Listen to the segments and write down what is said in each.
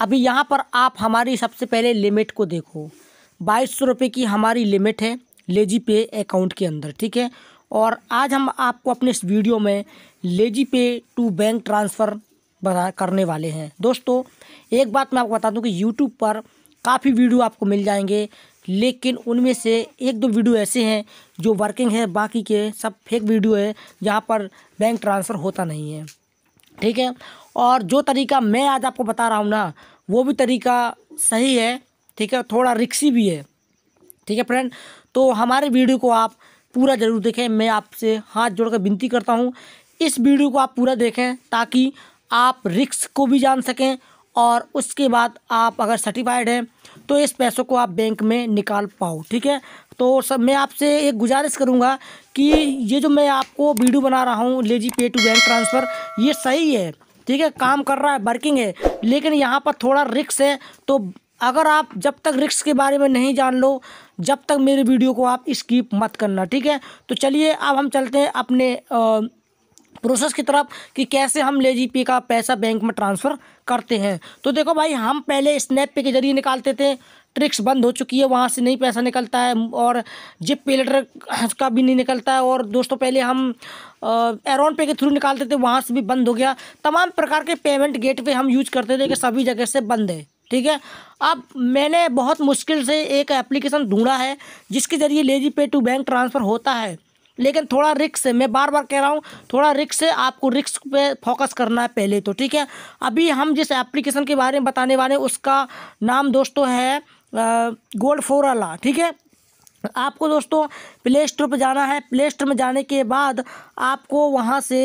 अभी यहाँ पर आप हमारी सबसे पहले लिमिट को देखो बाईस सौ रुपये की हमारी लिमिट है लेजी पे अकाउंट के अंदर ठीक है और आज हम आपको अपने इस वीडियो में लेजी पे टू बैंक ट्रांसफ़र बता करने वाले हैं दोस्तों एक बात मैं आपको बता दूं कि यूट्यूब पर काफ़ी वीडियो आपको मिल जाएंगे लेकिन उनमें से एक दो वीडियो ऐसे हैं जो वर्किंग है बाकी के सब फेक वीडियो है जहाँ पर बैंक ट्रांसफ़र होता नहीं है ठीक है और जो तरीका मैं आज आपको बता रहा हूँ ना वो भी तरीका सही है ठीक है थोड़ा रिक्सी भी है ठीक है फ्रेंड तो हमारे वीडियो को आप पूरा ज़रूर देखें मैं आपसे हाथ जोड़कर विनती करता हूँ इस वीडियो को आप पूरा देखें ताकि आप रिक्स को भी जान सकें और उसके बाद आप अगर सर्टिफाइड हैं तो इस पैसों को आप बैंक में निकाल पाओ ठीक है तो सब मैं आपसे एक गुजारिश करूँगा कि ये जो मैं आपको वीडियो बना रहा हूँ लेजी पे टू बैंक ट्रांसफ़र ये सही है ठीक है काम कर रहा है वर्किंग है लेकिन यहाँ पर थोड़ा रिक्स है तो अगर आप जब तक रिक्स के बारे में नहीं जान लो जब तक मेरे वीडियो को आप स्कीप मत करना ठीक है तो चलिए अब हम चलते हैं अपने आ, प्रोसेस की तरफ कि कैसे हम ले पे का पैसा बैंक में ट्रांसफ़र करते हैं तो देखो भाई हम पहले स्नैप पे के जरिए निकालते थे ट्रिक्स बंद हो चुकी है वहाँ से नहीं पैसा निकलता है और जिप पे लेटर का भी नहीं निकलता है और दोस्तों पहले हम एरोन पे के थ्रू निकालते थे वहाँ से भी बंद हो गया तमाम प्रकार के पेमेंट गेटवे हम यूज करते थे कि सभी जगह से बंद है ठीक है अब मैंने बहुत मुश्किल से एक एप्लीकेशन ढूंढा है जिसके ज़रिए लेजी पे टू बैंक ट्रांसफ़र होता है लेकिन थोड़ा रिक्स है मैं बार बार कह रहा हूँ थोड़ा रिक्स है आपको रिक्स पे फोकस करना है पहले तो ठीक है अभी हम जिस एप्लीकेशन के बारे में बताने वाले हैं उसका नाम दोस्तों है गोल्ड आला ठीक है आपको दोस्तों प्ले स्टोर पर जाना है प्ले स्टोर में जाने के बाद आपको वहाँ से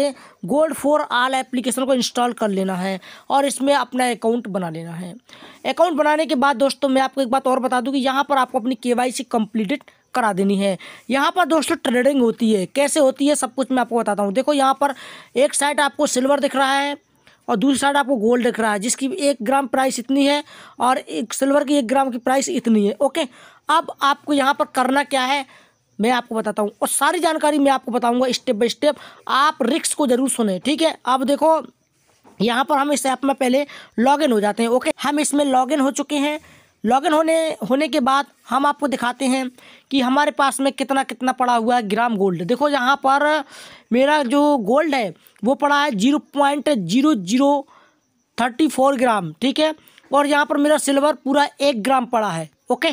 गोल्ड फॉर आल एप्लीकेशन को इंस्टॉल कर लेना है और इसमें अपना अकाउंट बना लेना है अकाउंट बनाने के बाद दोस्तों मैं आपको एक बात और बता दूँ कि यहाँ पर आपको अपनी के वाई सी कंप्लीटेड करा देनी है यहाँ पर दोस्तों ट्रेडिंग होती है कैसे होती है सब कुछ मैं आपको बताता हूँ देखो यहाँ पर एक साइड आपको सिल्वर दिख रहा है और दूसरी साइड आपको गोल्ड दिख रहा है जिसकी एक ग्राम प्राइस इतनी है और एक सिल्वर की एक ग्राम की प्राइस इतनी है ओके अब आपको यहाँ पर करना क्या है मैं आपको बताता हूँ और सारी जानकारी मैं आपको बताऊँगा स्टेप बाई स्टेप आप रिक्स को जरूर सुने ठीक है अब देखो यहाँ पर हम इस ऐप में पहले लॉगिन हो जाते हैं ओके हम इसमें लॉगिन हो चुके हैं लॉगिन होने होने के बाद हम आपको दिखाते हैं कि हमारे पास में कितना कितना पड़ा हुआ है ग्राम गोल्ड देखो यहाँ पर मेरा जो गोल्ड है वो पड़ा है zero point zero zero thirty four gram ठीक है और यहाँ पर मेरा सिल्वर पूरा एक ग्राम पड़ा है ओके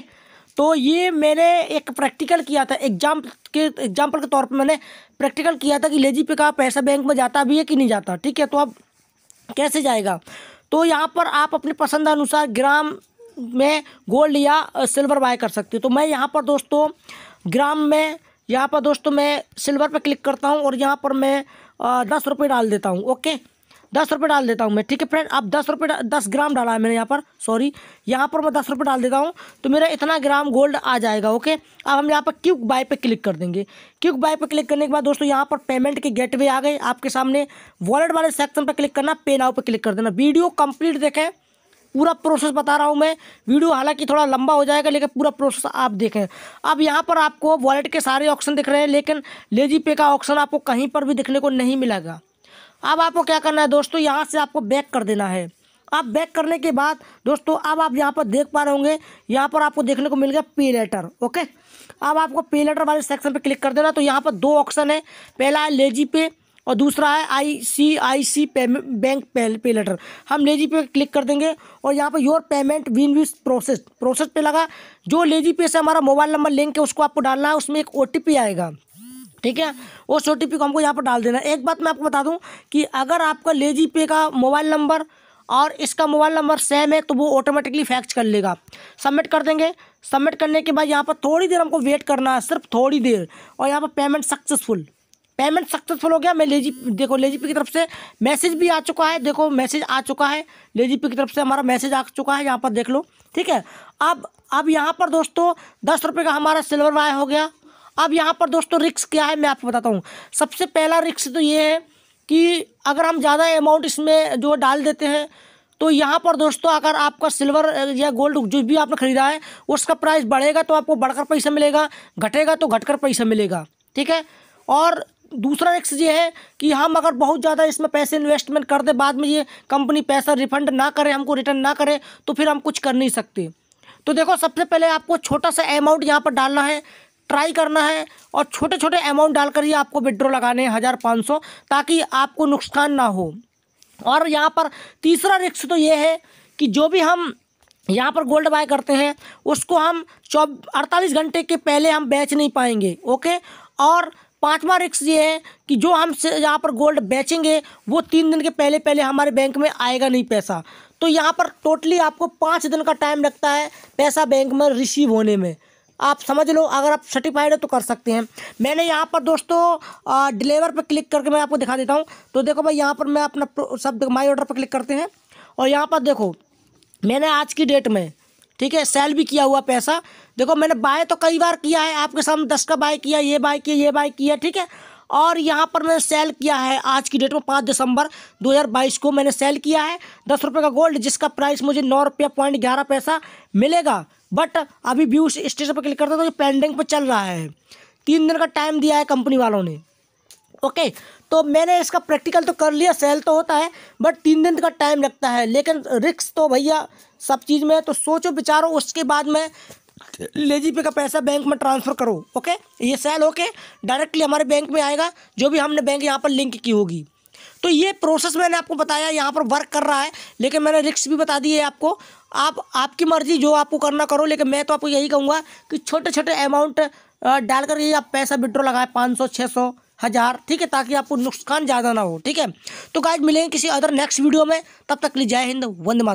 तो ये मैंने एक प्रैक्टिकल किया था एग्जाम के एग्जाम्पल के तौर पर मैंने प्रैक्टिकल किया था कि लेजी पे का पैसा बैंक में जाता भी है कि नहीं जाता ठीक है तो अब कैसे जाएगा तो यहाँ पर आप अपने पसंद अनुसार ग्राम में गोल्ड या सिल्वर बाय कर सकती हूँ तो मैं यहाँ पर दोस्तों ग्राम में यहाँ पर दोस्तों मैं सिल्वर पर क्लिक करता हूँ और यहाँ पर मैं दस रुपये डाल देता हूँ ओके दस रुपये डाल देता हूँ मैं ठीक है फ्रेंड अब दस रुपये दस ग्राम डाला है मैंने यहाँ पर सॉरी यहाँ पर मैं दस रुपये डाल देता हूँ तो मेरा इतना ग्राम गोल्ड आ जाएगा ओके अब हम यहाँ पर क्यूक बाय पे क्लिक कर देंगे क्यूक बाय पे क्लिक करने के बाद दोस्तों यहाँ पर पेमेंट के गेटवे आ गए आपके सामने वॉलेट वाले सेक्शन पर क्लिक करना पे नाव पर क्लिक कर देना वीडियो कंप्लीट देखें पूरा प्रोसेस बता रहा हूँ मैं वीडियो हालांकि थोड़ा लंबा हो जाएगा लेकिन पूरा प्रोसेस आप देखें अब यहाँ पर आपको वॉलेट के सारे ऑप्शन दिख रहे हैं लेकिन लेजी पे का ऑप्शन आपको कहीं पर भी दिखने को नहीं मिलेगा अब आपको क्या करना है दोस्तों यहाँ से आपको बैक कर देना है आप बैक करने के बाद दोस्तों अब आप यहाँ पर देख पा रहे होंगे यहाँ पर आपको देखने को मिल गया पे लेटर ओके अब आपको पे लेटर वाले सेक्शन पर क्लिक कर देना तो यहाँ पर दो ऑप्शन है पहला है लेजी पे और दूसरा है I C I C bank pay later हम लेजी पे क्लिक कर देंगे और यहाँ पर योर पेमेंट विन विस प्रोसेस प्रोसेस पे लगा जो लेजी पे से हमारा मोबाइल नंबर लिंक है उसको आपको डालना है उसमें एक ओ आएगा ठीक है उस ओ को हमको यहाँ पर डाल देना एक बात मैं आपको बता दूँ कि अगर आपका लेजी पे का मोबाइल नंबर और इसका मोबाइल नंबर सेम है तो वो ऑटोमेटिकली फैक्स कर लेगा सबमिट कर देंगे सबमिट करने के बाद यहाँ पर थोड़ी देर हमको वेट करना है सिर्फ थोड़ी देर और यहाँ पर पेमेंट सक्सेसफुल पेमेंट सक्सेसफुल हो गया मैं लेजी देखो लेजी पी की तरफ से मैसेज भी आ चुका है देखो मैसेज आ चुका है लेजी पी की तरफ से हमारा मैसेज आ चुका है यहाँ पर देख लो ठीक है अब अब यहाँ पर दोस्तों दस रुपये का हमारा सिल्वर वाय हो गया अब यहाँ पर दोस्तों रिक्स क्या है मैं आपको बताता हूँ सबसे पहला रिक्स तो ये है कि अगर हम ज़्यादा अमाउंट इसमें जो डाल देते हैं तो यहाँ पर दोस्तों अगर आपका सिल्वर या गोल्ड जो भी आपने ख़रीदा है उसका प्राइस बढ़ेगा तो आपको बढ़कर पैसा मिलेगा घटेगा तो घटकर पैसा मिलेगा ठीक है और दूसरा रिक्स ये है कि हम अगर बहुत ज़्यादा इसमें पैसे इन्वेस्टमेंट कर दे बाद में ये कंपनी पैसा रिफंड ना करे हमको रिटर्न ना करे तो फिर हम कुछ कर नहीं सकते तो देखो सबसे पहले आपको छोटा सा अमाउंट यहाँ पर डालना है ट्राई करना है और छोटे छोटे अमाउंट डालकर ही आपको विड्रॉ लगाने हैं हज़ार पाँच सौ ताकि आपको नुकसान ना हो और यहाँ पर तीसरा रिक्स तो ये है कि जो भी हम यहाँ पर गोल्ड बाय करते हैं उसको हम चौ अड़तालीस घंटे के पहले हम बेच नहीं पाएंगे ओके और पांचवा रिक्स ये है कि जो हम यहाँ पर गोल्ड बेचेंगे वो तीन दिन के पहले पहले हमारे बैंक में आएगा नहीं पैसा तो यहाँ पर टोटली आपको पाँच दिन का टाइम लगता है पैसा बैंक में रिसीव होने में आप समझ लो अगर आप सर्टिफाइड हो तो कर सकते हैं मैंने यहाँ पर दोस्तों डिलीवर पर क्लिक करके मैं आपको दिखा देता हूँ तो देखो भाई यहाँ पर मैं अपना सब माई ऑर्डर पर क्लिक करते हैं और यहाँ पर देखो मैंने आज की डेट में ठीक है सेल भी किया हुआ पैसा देखो मैंने बाय तो कई बार किया है आपके सामने दस का बाय किया ये बाय किया ये बाय किया ठीक है और यहाँ पर मैंने सेल किया है आज की डेट में पाँच दिसंबर 2022 को मैंने सेल किया है दस रुपये का गोल्ड जिसका प्राइस मुझे नौ रुपया पॉइंट ग्यारह पैसा मिलेगा बट अभी व्यू स्टेशन पर क्लिक करते तो ये पेंडिंग पर चल रहा है तीन दिन का टाइम दिया है कंपनी वालों ने ओके तो मैंने इसका प्रैक्टिकल तो कर लिया सेल तो होता है बट तीन दिन का टाइम लगता है लेकिन रिक्स तो भैया सब चीज़ में तो सोचो बिचारो उसके बाद में लेजी पे का पैसा बैंक में ट्रांसफ़र करो ओके ये सेल होके डायरेक्टली हमारे बैंक में आएगा जो भी हमने बैंक यहाँ पर लिंक की होगी तो ये प्रोसेस मैंने आपको बताया यहाँ पर वर्क कर रहा है लेकिन मैंने रिक्स भी बता दी है आपको आप आपकी मर्जी जो आपको करना करो लेकिन मैं तो आपको यही कहूँगा कि छोटे छोटे अमाउंट डालकर ये आप पैसा विड्रॉ लगाए पाँच सौ छः सौ हज़ार ठीक है ताकि आपको नुकसान ज़्यादा ना हो ठीक है तो गाइज मिलेंगे किसी अदर नेक्स्ट वीडियो में तब तक लीजिए जय हिंद वंद माता